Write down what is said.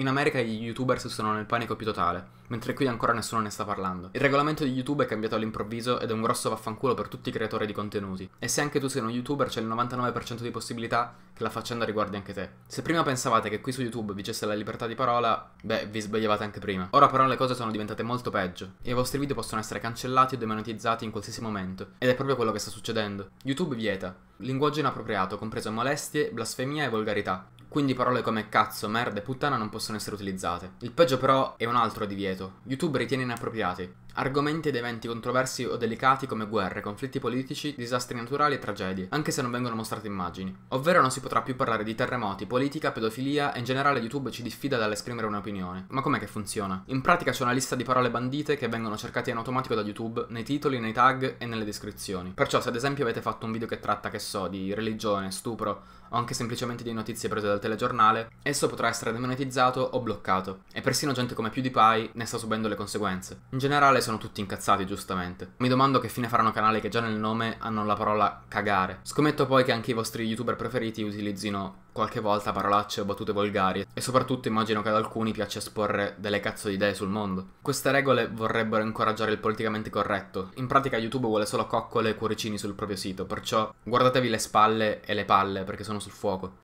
In America gli youtubers sono nel panico più totale, mentre qui ancora nessuno ne sta parlando. Il regolamento di YouTube è cambiato all'improvviso ed è un grosso vaffanculo per tutti i creatori di contenuti. E se anche tu sei uno youtuber c'è il 99% di possibilità che la faccenda riguardi anche te. Se prima pensavate che qui su YouTube vigesse la libertà di parola, beh, vi sbagliavate anche prima. Ora però le cose sono diventate molto peggio, e i vostri video possono essere cancellati o demonetizzati in qualsiasi momento, ed è proprio quello che sta succedendo. YouTube vieta linguaggio inappropriato, compreso molestie, blasfemia e volgarità, quindi parole come cazzo, merda e puttana non possono essere utilizzate. Il peggio però è un altro divieto. YouTube ritiene inappropriati. Argomenti ed eventi controversi o delicati come guerre, conflitti politici, disastri naturali e tragedie, anche se non vengono mostrate immagini. Ovvero non si potrà più parlare di terremoti, politica, pedofilia e in generale YouTube ci diffida dall'esprimere un'opinione. Ma com'è che funziona? In pratica c'è una lista di parole bandite che vengono cercate in automatico da YouTube nei titoli, nei tag e nelle descrizioni. Perciò se ad esempio avete fatto un video che tratta, che so, di religione, stupro o anche semplicemente di notizie prese dal telegiornale, esso potrà essere demonetizzato o bloccato. E persino gente come PewDiePie ne sta subendo le conseguenze. In generale quale sono tutti incazzati, giustamente. Mi domando che fine faranno canali che già nel nome hanno la parola cagare. Scommetto poi che anche i vostri youtuber preferiti utilizzino qualche volta parolacce o battute volgari e soprattutto immagino che ad alcuni piaccia esporre delle cazzo di idee sul mondo. Queste regole vorrebbero incoraggiare il politicamente corretto. In pratica YouTube vuole solo coccole e cuoricini sul proprio sito, perciò guardatevi le spalle e le palle perché sono sul fuoco.